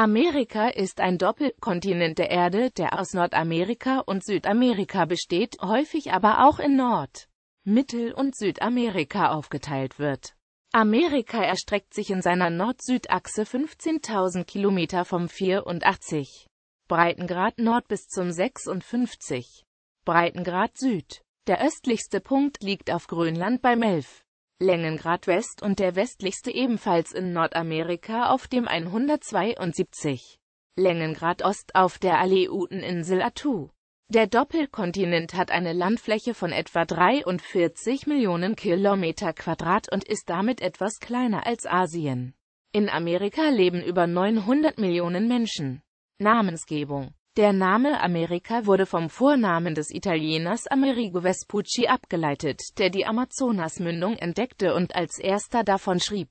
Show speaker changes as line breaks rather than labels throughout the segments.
Amerika ist ein Doppelkontinent der Erde, der aus Nordamerika und Südamerika besteht, häufig aber auch in Nord-, Mittel- und Südamerika aufgeteilt wird. Amerika erstreckt sich in seiner Nord-Süd-Achse 15.000 Kilometer vom 84 Breitengrad Nord bis zum 56 Breitengrad Süd. Der östlichste Punkt liegt auf Grönland beim 11 Längengrad West und der westlichste ebenfalls in Nordamerika auf dem 172. Längengrad Ost auf der Aleuteninsel Atu. Der Doppelkontinent hat eine Landfläche von etwa 43 Millionen Kilometer Quadrat und ist damit etwas kleiner als Asien. In Amerika leben über 900 Millionen Menschen. Namensgebung der Name Amerika wurde vom Vornamen des Italieners Amerigo Vespucci abgeleitet, der die Amazonasmündung entdeckte und als erster davon schrieb.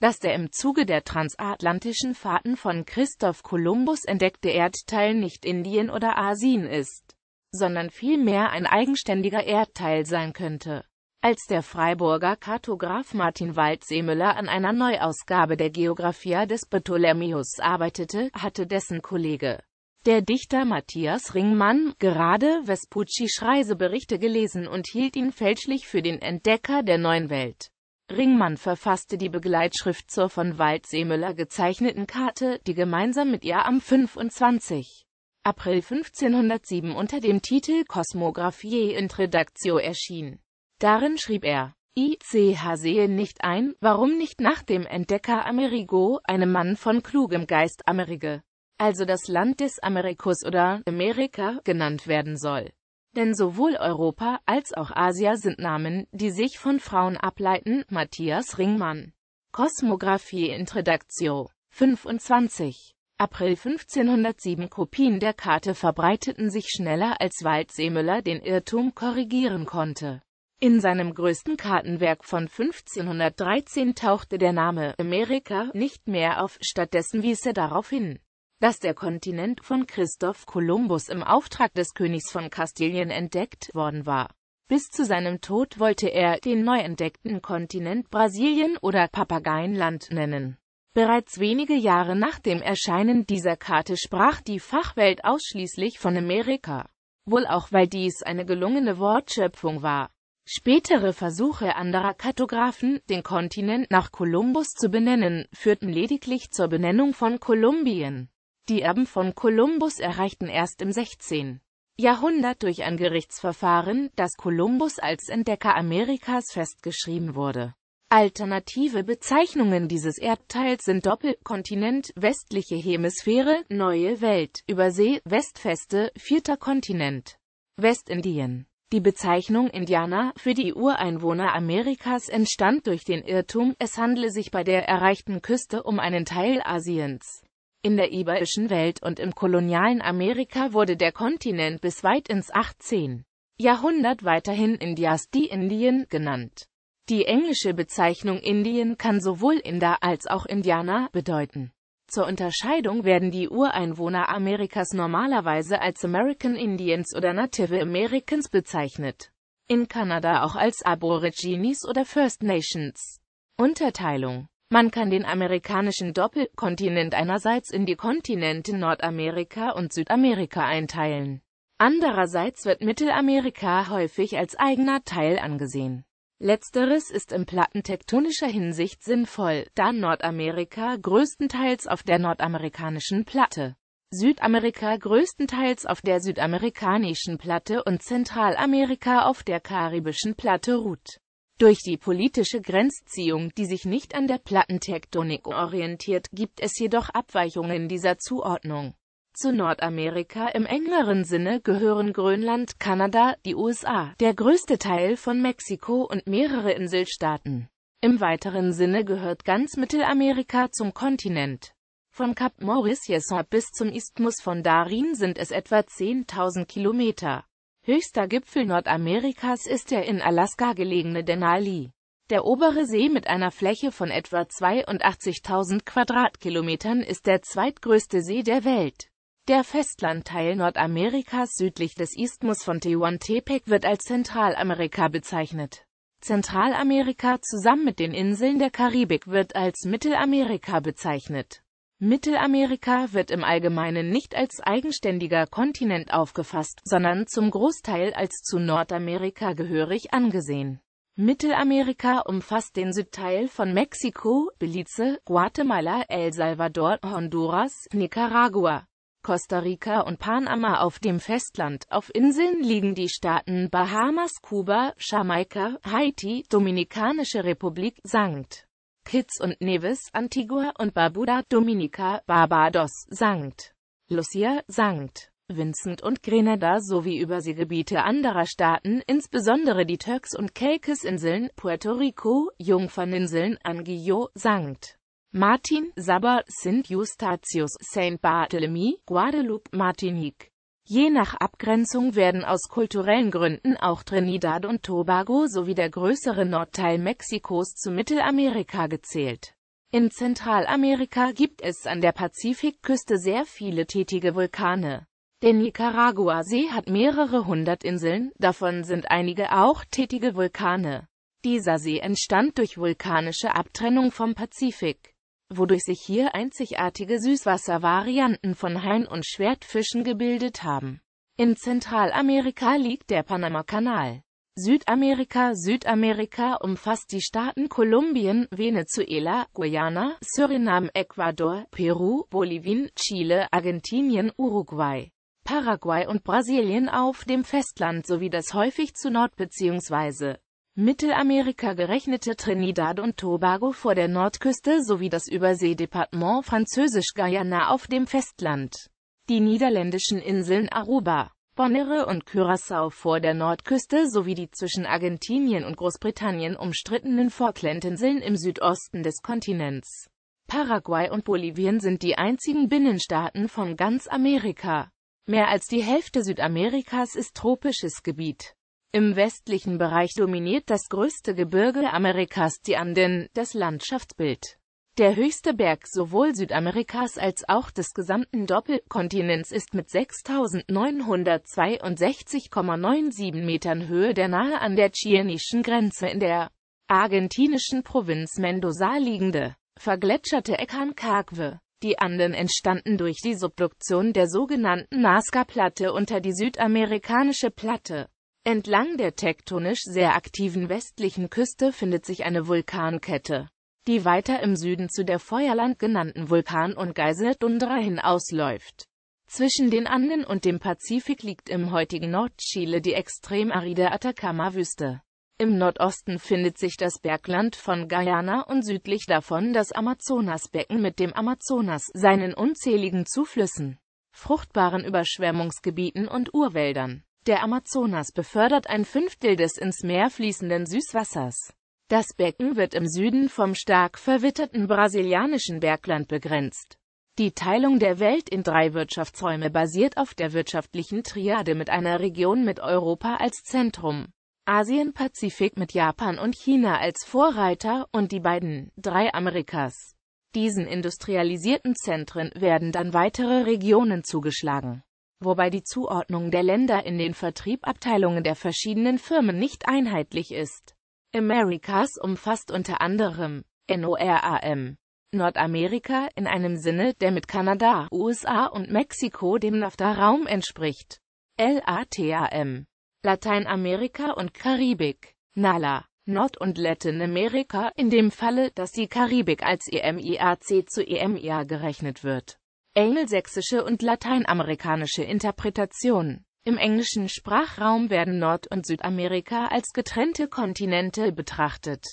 Dass der im Zuge der transatlantischen Fahrten von Christoph Kolumbus entdeckte Erdteil nicht Indien oder Asien ist, sondern vielmehr ein eigenständiger Erdteil sein könnte. Als der Freiburger Kartograf Martin Waldseemüller an einer Neuausgabe der Geographia des Ptolemäus arbeitete, hatte dessen Kollege der Dichter Matthias Ringmann, gerade Vespuccis Reiseberichte gelesen und hielt ihn fälschlich für den Entdecker der neuen Welt. Ringmann verfasste die Begleitschrift zur von Waldseemüller gezeichneten Karte, die gemeinsam mit ihr am 25. April 1507 unter dem Titel Cosmographiae in Redactio erschien. Darin schrieb er, ICH sehe nicht ein, warum nicht nach dem Entdecker Amerigo, einem Mann von klugem Geist Amerige, also das Land des Amerikus oder Amerika genannt werden soll. Denn sowohl Europa als auch Asia sind Namen, die sich von Frauen ableiten. Matthias Ringmann. Kosmographie Introductio 25. April 1507 Kopien der Karte verbreiteten sich schneller als Waldseemüller den Irrtum korrigieren konnte. In seinem größten Kartenwerk von 1513 tauchte der Name Amerika nicht mehr auf, stattdessen wies er darauf hin, dass der Kontinent von Christoph Kolumbus im Auftrag des Königs von Kastilien entdeckt worden war. Bis zu seinem Tod wollte er den neu entdeckten Kontinent Brasilien oder Papageienland nennen. Bereits wenige Jahre nach dem Erscheinen dieser Karte sprach die Fachwelt ausschließlich von Amerika, wohl auch weil dies eine gelungene Wortschöpfung war. Spätere Versuche anderer Kartografen, den Kontinent nach Kolumbus zu benennen, führten lediglich zur Benennung von Kolumbien. Die Erben von Kolumbus erreichten erst im 16. Jahrhundert durch ein Gerichtsverfahren, dass Kolumbus als Entdecker Amerikas festgeschrieben wurde. Alternative Bezeichnungen dieses Erdteils sind Doppelkontinent, westliche Hemisphäre, neue Welt, Übersee, Westfeste, vierter Kontinent, Westindien. Die Bezeichnung Indianer für die Ureinwohner Amerikas entstand durch den Irrtum, es handle sich bei der erreichten Küste um einen Teil Asiens. In der iberischen Welt und im kolonialen Amerika wurde der Kontinent bis weit ins 18. Jahrhundert weiterhin Indias die Indien genannt. Die englische Bezeichnung Indien kann sowohl Inder als auch Indianer bedeuten. Zur Unterscheidung werden die Ureinwohner Amerikas normalerweise als American Indians oder Native Americans bezeichnet. In Kanada auch als Aborigines oder First Nations. Unterteilung man kann den amerikanischen Doppelkontinent einerseits in die Kontinente Nordamerika und Südamerika einteilen. Andererseits wird Mittelamerika häufig als eigener Teil angesehen. Letzteres ist in plattentektonischer Hinsicht sinnvoll, da Nordamerika größtenteils auf der nordamerikanischen Platte, Südamerika größtenteils auf der südamerikanischen Platte und Zentralamerika auf der karibischen Platte ruht durch die politische Grenzziehung, die sich nicht an der Plattentektonik orientiert, gibt es jedoch Abweichungen dieser Zuordnung. Zu Nordamerika im engeren Sinne gehören Grönland, Kanada, die USA, der größte Teil von Mexiko und mehrere Inselstaaten. Im weiteren Sinne gehört ganz Mittelamerika zum Kontinent. Von Kap Mauritius bis zum Isthmus von Darin sind es etwa 10.000 Kilometer. Höchster Gipfel Nordamerikas ist der in Alaska gelegene Denali. Der obere See mit einer Fläche von etwa 82.000 Quadratkilometern ist der zweitgrößte See der Welt. Der Festlandteil Nordamerikas südlich des Isthmus von Tehuantepec wird als Zentralamerika bezeichnet. Zentralamerika zusammen mit den Inseln der Karibik wird als Mittelamerika bezeichnet. Mittelamerika wird im Allgemeinen nicht als eigenständiger Kontinent aufgefasst, sondern zum Großteil als zu Nordamerika gehörig angesehen. Mittelamerika umfasst den Südteil von Mexiko, Belize, Guatemala, El Salvador, Honduras, Nicaragua, Costa Rica und Panama auf dem Festland. Auf Inseln liegen die Staaten Bahamas, Kuba, Jamaika, Haiti, Dominikanische Republik, St. Kitts und Nevis, Antigua und Barbuda, Dominica, Barbados, St. Lucia, St. Vincent und Grenada sowie Überseegebiete anderer Staaten, insbesondere die Turks- und Caicos-Inseln, Puerto Rico, Jungferninseln, Anguillo, St. Martin, Sabah, St. Eustatius, St. Barthélemy, Guadeloupe, Martinique. Je nach Abgrenzung werden aus kulturellen Gründen auch Trinidad und Tobago sowie der größere Nordteil Mexikos zu Mittelamerika gezählt. In Zentralamerika gibt es an der Pazifikküste sehr viele tätige Vulkane. Der Nicaragua-See hat mehrere hundert Inseln, davon sind einige auch tätige Vulkane. Dieser See entstand durch vulkanische Abtrennung vom Pazifik wodurch sich hier einzigartige Süßwasservarianten von Hain- und Schwertfischen gebildet haben. In Zentralamerika liegt der Panamakanal. Südamerika Südamerika umfasst die Staaten Kolumbien, Venezuela, Guyana, Suriname, Ecuador, Peru, Bolivien, Chile, Argentinien, Uruguay, Paraguay und Brasilien auf dem Festland sowie das häufig zu Nord- bzw. Mittelamerika gerechnete Trinidad und Tobago vor der Nordküste sowie das Überseedepartement Französisch-Guyana auf dem Festland. Die niederländischen Inseln Aruba, Bonaire und Curaçao vor der Nordküste sowie die zwischen Argentinien und Großbritannien umstrittenen Falklandinseln im Südosten des Kontinents. Paraguay und Bolivien sind die einzigen Binnenstaaten von ganz Amerika. Mehr als die Hälfte Südamerikas ist tropisches Gebiet. Im westlichen Bereich dominiert das größte Gebirge Amerikas die Anden, das Landschaftsbild. Der höchste Berg sowohl Südamerikas als auch des gesamten Doppelkontinents ist mit 6.962,97 Metern Höhe der nahe an der chilenischen Grenze in der argentinischen Provinz Mendoza liegende, vergletscherte Ecancargue. Die Anden entstanden durch die Subduktion der sogenannten Nazca-Platte unter die südamerikanische Platte. Entlang der tektonisch sehr aktiven westlichen Küste findet sich eine Vulkankette, die weiter im Süden zu der Feuerland genannten Vulkan- und Geiseltundra hinausläuft. Zwischen den Anden und dem Pazifik liegt im heutigen Nordchile die extrem aride Atacama-Wüste. Im Nordosten findet sich das Bergland von Guyana und südlich davon das Amazonasbecken mit dem Amazonas, seinen unzähligen Zuflüssen, fruchtbaren Überschwemmungsgebieten und Urwäldern. Der Amazonas befördert ein Fünftel des ins Meer fließenden Süßwassers. Das Becken wird im Süden vom stark verwitterten brasilianischen Bergland begrenzt. Die Teilung der Welt in drei Wirtschaftsräume basiert auf der wirtschaftlichen Triade mit einer Region mit Europa als Zentrum, Asien-Pazifik mit Japan und China als Vorreiter und die beiden, drei Amerikas. Diesen industrialisierten Zentren werden dann weitere Regionen zugeschlagen wobei die Zuordnung der Länder in den Vertriebabteilungen der verschiedenen Firmen nicht einheitlich ist. Americas umfasst unter anderem NORAM Nordamerika in einem Sinne, der mit Kanada, USA und Mexiko dem NAFTA-Raum entspricht. LATAM Lateinamerika und Karibik NALA Nord- und Lateinamerika, in dem Falle, dass die Karibik als EMIAC zu EMIA gerechnet wird engelsächsische und lateinamerikanische Interpretation. Im englischen Sprachraum werden Nord- und Südamerika als getrennte Kontinente betrachtet.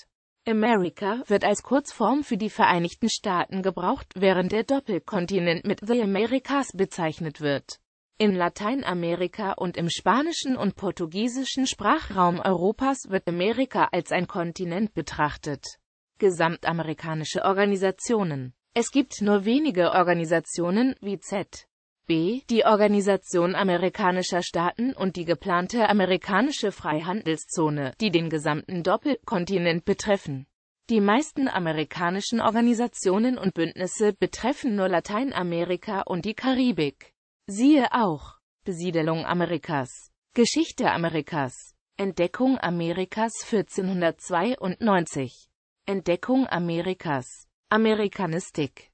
America wird als Kurzform für die Vereinigten Staaten gebraucht, während der Doppelkontinent mit The Americas bezeichnet wird. In Lateinamerika und im spanischen und portugiesischen Sprachraum Europas wird Amerika als ein Kontinent betrachtet. Gesamtamerikanische Organisationen es gibt nur wenige Organisationen wie Z. B. Die Organisation amerikanischer Staaten und die geplante amerikanische Freihandelszone, die den gesamten Doppelkontinent betreffen. Die meisten amerikanischen Organisationen und Bündnisse betreffen nur Lateinamerika und die Karibik. Siehe auch Besiedelung Amerikas, Geschichte Amerikas, Entdeckung Amerikas 1492, Entdeckung Amerikas Amerikanistik